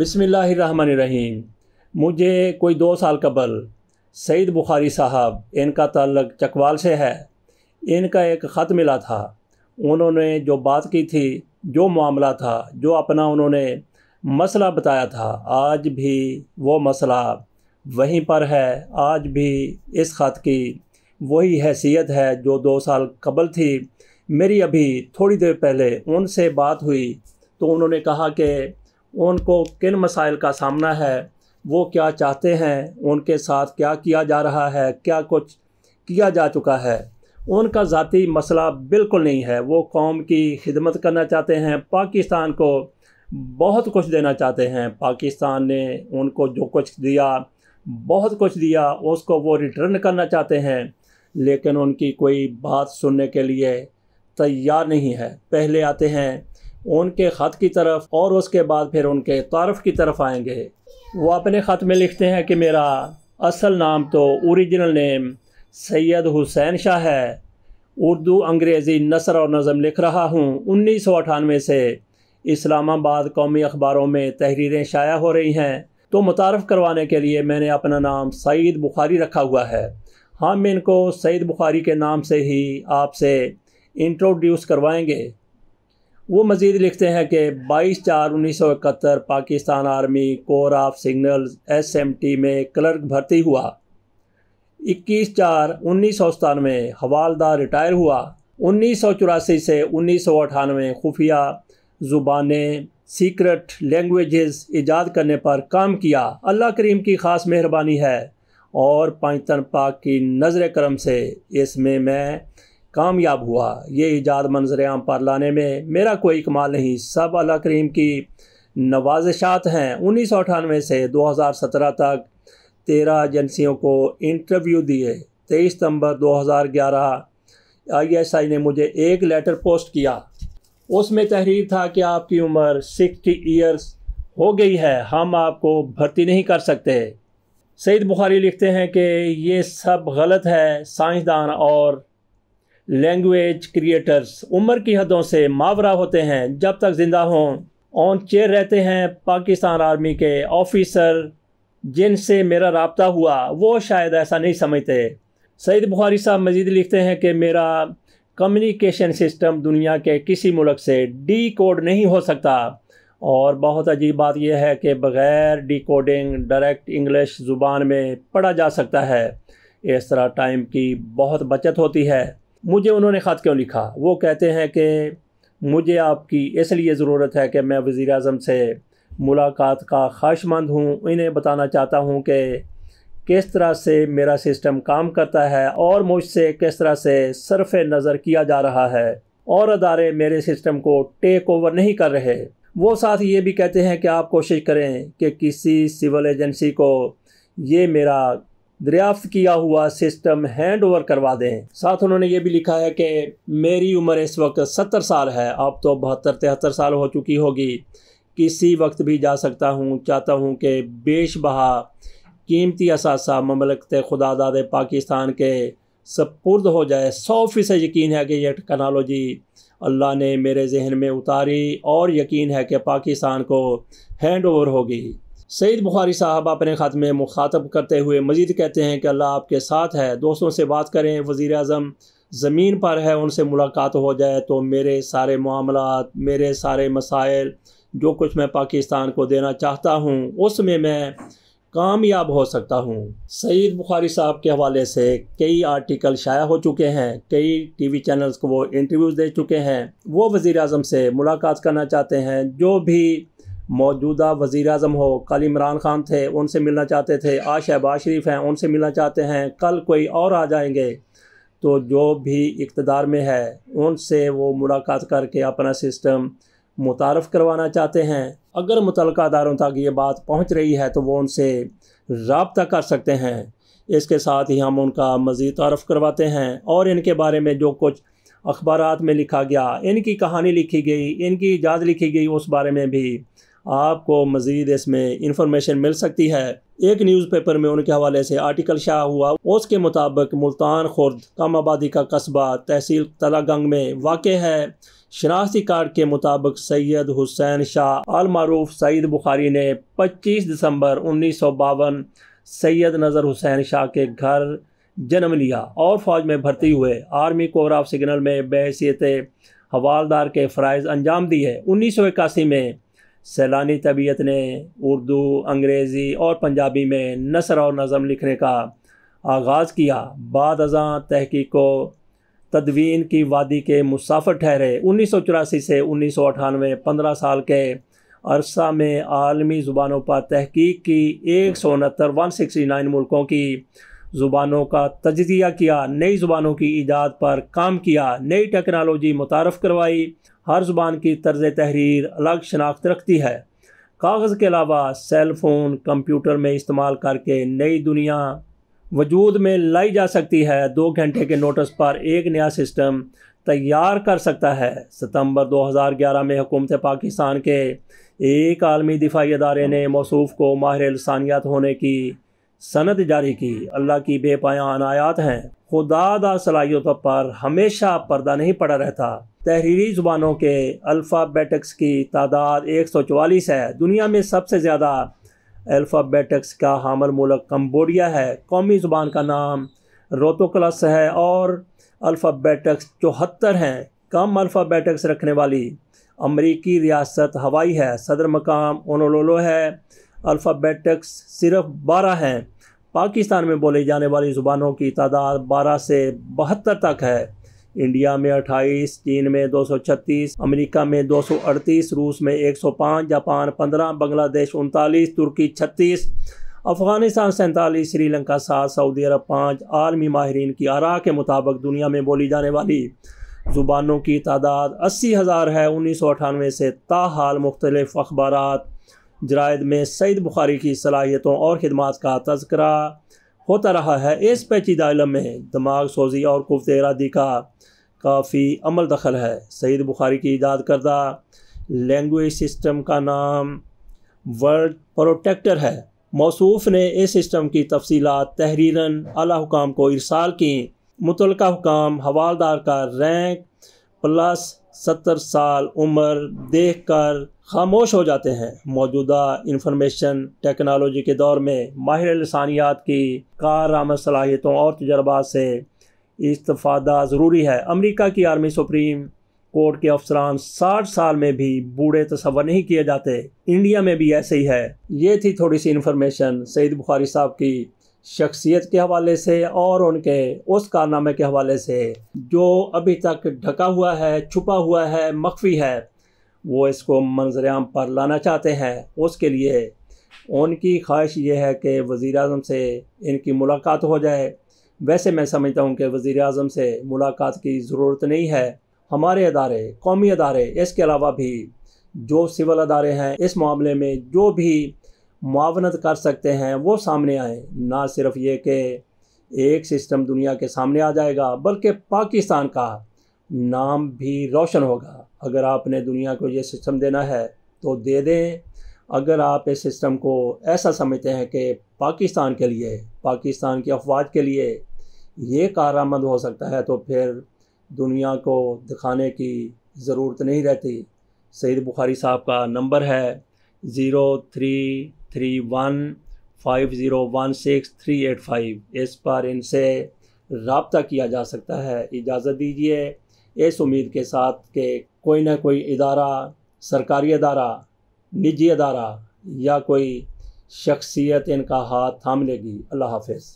बिसमीम मुझे कोई दो साल कबल सईद बुखारी साहब इनका तल्लक चकवाल से है इनका एक ख़त मिला था उन्होंने जो बात की थी जो मामला था जो अपना उन्होंने मसला बताया था आज भी वो मसला वहीं पर है आज भी इस ख़त की वही हैसियत है जो दो साल कबल थी मेरी अभी थोड़ी देर पहले उनसे बात हुई तो उन्होंने कहा कि उनको किन मसाइल का सामना है वो क्या चाहते हैं उनके साथ क्या किया जा रहा है क्या कुछ किया जा चुका है उनका ज़ाती मसला बिल्कुल नहीं है वो कौम की खिदमत करना चाहते हैं पाकिस्तान को बहुत कुछ देना चाहते हैं पाकिस्तान ने उनको जो कुछ दिया बहुत कुछ दिया उसको वो रिटर्न करना चाहते हैं लेकिन उनकी कोई बात सुनने के लिए तैयार नहीं है पहले आते हैं उनके ख़त की तरफ और उसके बाद फिर उनके तारफ़ की तरफ आएंगे वो अपने ख़त में लिखते हैं कि मेरा असल नाम तो औरिजिनल नेम सैयद हुसैन शाह है उर्दू अंग्रेज़ी नसर और नज़म लिख रहा हूँ उन्नीस सौ अठानवे से इस्लामाबाद कौमी अखबारों में तहरीरें शाया हो रही हैं तो मुतारफ़ करवाने के लिए मैंने अपना नाम सईद बुखारी रखा हुआ है हम हाँ, इनको सईद बुखारी के नाम से ही आपसे इंट्रोड्यूस करवाएंगे वो मज़ीद लिखते हैं कि 22 चार उन्नीस सौ इकहत्तर Pakistan army corps of signal S M T में क्लर्क भर्ती हुआ 21 चार उन्नीस सौ सतानवे हवालदार रिटायर हुआ उन्नीस सौ चौरासी से उन्नीस सौ अठानवे खुफिया ज़ुबानें सीक्रेट लैंग्वेजेस ईजाद करने पर काम किया अल्लाह करीम की ख़ास मेहरबानी है और तन पाक की नज़र करम से इसमें मैं कामयाब हुआ ये ईजाद मंजर आम पर लाने में मेरा कोई कमाल नहीं सब अला करीम की नवाजशात हैं उन्नीस सौ अठानवे से दो हज़ार सत्रह तक तेरह एजेंसियों को इंटरव्यू दिए तेईस सितंबर दो हज़ार ग्यारह आई एस आई ने मुझे एक लेटर पोस्ट किया उसमें तहरीर था कि आपकी उम्र सिक्सटी ईयर्स हो गई है हम आपको भर्ती नहीं कर सकते सईद बुखारी लिखते हैं कि ये सब गलत है साइंसदान और लैंग्वेज क्रिएटर्स उम्र की हदों से मावरा होते हैं जब तक ज़िंदा हों ऑन चेयर रहते हैं पाकिस्तान आर्मी के ऑफिसर जिनसे मेरा रबता हुआ वो शायद ऐसा नहीं समझते सईद बुखारी साहब मज़ीद लिखते हैं कि मेरा कम्युनिकेशन सिस्टम दुनिया के किसी मुल्क से डी कोड नहीं हो सकता और बहुत अजीब बात यह है कि बग़ैर डी कोडिंग डायरेक्ट इंग्लिश ज़ुबान में पढ़ा जा सकता है इस तरह टाइम की बहुत बचत होती है मुझे उन्होंने ख़त क्यों लिखा वो कहते हैं कि मुझे आपकी इसलिए ज़रूरत है कि मैं वज़ी अजम से मुलाकात का ख्वाहिशमंद हूँ इन्हें बताना चाहता हूँ कि किस तरह से मेरा सिस्टम काम करता है और मुझसे किस तरह से सरफ नज़र किया जा रहा है और अदारे मेरे सिस्टम को टेक ओवर नहीं कर रहे वो साथ ये भी कहते हैं कि आप कोशिश करें कि किसी सिविल एजेंसी को ये मेरा दरियाफ्त किया हुआ सिस्टम हैंड ओवर करवा दें साथ उन्होंने ये भी लिखा है कि मेरी उम्र इस वक्त सत्तर साल है अब तो बहत्तर तिहत्तर साल हो चुकी होगी किसी वक्त भी जा सकता हूँ चाहता हूँ कि बेश बहा कीमती असासा ममलकत खुदा पाकिस्तान के सपुर्द हो जाए सौ फीसद यकीन है कि यह टेक्नोलॉजी अल्लाह ने मेरे जहन में उतारी और यकीन है कि पाकिस्तान को हैंड ओवर होगी सईद बुखारी साहब अपने ख़त में मुखातब करते हुए मजीद कहते हैं कि अल्लाह आपके साथ है दोस्तों से बात करें वज़ी अजम ज़मीन पर है उनसे मुलाकात हो जाए तो मेरे सारे मामला मेरे सारे मसाइल जो कुछ मैं पाकिस्तान को देना चाहता हूँ उसमें मैं कामयाब हो सकता हूँ सईद बुखारी साहब के हवाले से कई आर्टिकल शाया हो चुके हैं कई टीवी चैनल्स को वो इंटरव्यूज़ दे चुके हैं वो वज़ी अजम से मुलाकात करना चाहते हैं जो भी मौजूदा वज़ी अजम हो कल इमरान ख़ान थे उनसे मिलना चाहते थे आज शहबाज शरीफ हैं उनसे मिलना चाहते हैं कल कोई और आ जाएंगे तो जो भी इकतदार में है उनसे वो मुलाकात करके अपना सिस्टम मुतारफ़ करवाना चाहते हैं अगर मुतल अदारों तक ये बात पहुँच रही है तो वो उनसे रबता कर सकते हैं इसके साथ ही हम उनका मज़ीद तारफ़ करवाते हैं और इनके बारे में जो कुछ अखबार में लिखा गया इनकी कहानी लिखी गई इनकी ईजाद लिखी गई उस बारे में भी आपको मज़ीद इसमें इंफॉर्मेशन मिल सकती है एक न्यूज़पेपर में उनके हवाले से आर्टिकल शाह हुआ उसके मुताबिक मुल्तान खुर्द कम आबादी का कस्बा तहसील तलागंग में वाक़ है शनाख्ती कार्ड के मुताबिक सैयद हुसैन शाह आलमारूफ सईद बुखारी ने 25 दिसंबर उन्नीस सौ बावन सैयद नज़र हुसैन शाह के घर जन्म लिया और फ़ौज में भर्ती हुए आर्मी कोर ऑफ सिग्नल में बहसीत हवालदार के फ़रज़ अंजाम दिए उन्नीस सौ इक्यासी में सैलानी तबीयत ने उर्दू अंग्रेज़ी और पंजाबी में नसर और नज़म लिखने का आगाज़ किया बाद अजा तहकीक को तदवीन की वादी के मुसाफर ठहरे उन्नीस सौ चौरासी से उन्नीस सौ अठानवे पंद्रह साल के अरसा में आलमी ज़ुबानों पर तहकीक की एक सौ उनहत्तर वन सिक्सटी नाइन मुल्कों की ज़ुबानों का तजिया किया नई ज़ुबानों की ईजाद पर काम किया नई टेक्नोलॉजी मुतारफ़ करवाई हर ज़ुबान की तर्ज तहरीर अलग शनाख्त रखती है कागज़ के अलावा सेल फ़ोन कंप्यूटर में इस्तेमाल करके नई दुनिया वजूद में लाई जा सकती है दो घंटे के नोटिस पर एक नया सिस्टम तैयार कर सकता है सितंबर 2011 में हुकूमत पाकिस्तान के एक आलमी दिफाई अदारे ने मौसू को माहिर लसानियात होने की सनत जारी की अल्लाह की बेपाया अनायात हैं खुदा दा पर हमेशा पर्दा नहीं पड़ा रहता तहरीरी ज़ुबानों के अल्फ़ाबेटिक्स की तादाद 144 है दुनिया में सबसे ज़्यादा अल्फ़ाबेटिक्स का हामल मुलक कम्बोडिया है कौमी ज़ुबान का नाम रोतोक्लस है और अल्फ़ाबेटिक्स चौहत्तर हैं कम अल्फ़ाबेटिक्स रखने वाली अमरीकी रियासत हवाई है सदर मकाम ओनोलोलो है अल्फ़ाबेटिक्स सिर्फ बारह हैं पाकिस्तान में बोली जाने वाली ज़ुबानों की तादाद बारह से बहत्तर तक है इंडिया में 28, चीन में 236, अमेरिका में 238, रूस में 105, जापान 15, बांग्लादेश उनतालीस तुर्की 36, अफगानिस्तान सैंतालीस श्रीलंका सात सऊदी अरब पाँच आलमी माहरीन की आरा के मुताबिक दुनिया में बोली जाने वाली ज़ुबानों की तादाद अस्सी हज़ार है उन्नीस सौ अठानवे से ताहाल मुख्तलिफ़ अखबार जराइद में सईद बुखारी की सलाहियतों और खदमात का तस्करा होता रहा है इस पेचीदा इलम में दिमाग सोजी और कुत इरादी का काफ़ी अमल दखल है सईद बुखारी की ईजाद करदा लैंग्वेज सिस्टम का नाम वर्ल्ड प्रोटेक्टर है मौसूफ ने इस सिस्टम की तफसीत तहरीरन अला हुकाम को इरसाल की मुतलका हुकाम हवालदार का रैंक प्लस सत्तर साल उम्र देख कर खामोश हो जाते हैं मौजूदा इंफॉर्मेशन टेक्नोलॉजी के दौर में माहिर लसानियात की कार आमद सलाहियतों और तजर्बा से इस्तफादा ज़रूरी है अमेरिका की आर्मी सुप्रीम कोर्ट के अफसरान साठ साल में भी बूढ़े तस्वर नहीं किए जाते इंडिया में भी ऐसे ही है ये थी थोड़ी सी इन्फॉर्मेशन सईद बुखारी साहब की शख्सियत के हवाले से और उनके उस कारनामे के हवाले से जो अभी तक ढका हुआ है छुपा हुआ है मख्फी है वो इसको मंजर पर लाना चाहते हैं उसके लिए उनकी ख्वाहिश ये है कि वज़ी अजम से इनकी मुलाकात हो जाए वैसे मैं समझता हूँ कि वज़ी अजम से मुलाकात की ज़रूरत नहीं है हमारे अदारे कौमी अदारे इसके अलावा भी जो सिविल अदारे हैं इस मामले में जो भी मुआवनत कर सकते हैं वो सामने आए ना सिर्फ ये कि एक सिस्टम दुनिया के सामने आ जाएगा बल्कि पाकिस्तान का नाम भी रोशन होगा अगर आपने दुनिया को ये सिस्टम देना है तो दे दें अगर आप इस सिस्टम को ऐसा समझते हैं कि पाकिस्तान के लिए पाकिस्तान की अफवाज के लिए ये कारआमद हो सकता है तो फिर दुनिया को दिखाने की ज़रूरत नहीं रहती सईद बुखारी साहब का नंबर है zero three three one five zero one six three eight five इस पर इनसे रबता किया जा सकता है इजाज़त दीजिए इस उम्मीद के साथ कि कोई ना कोई इदारा सरकारी अदारा निजी अदारा या कोई शख्सियत इनका हाथ थाम लेगी अल्लाह हाफ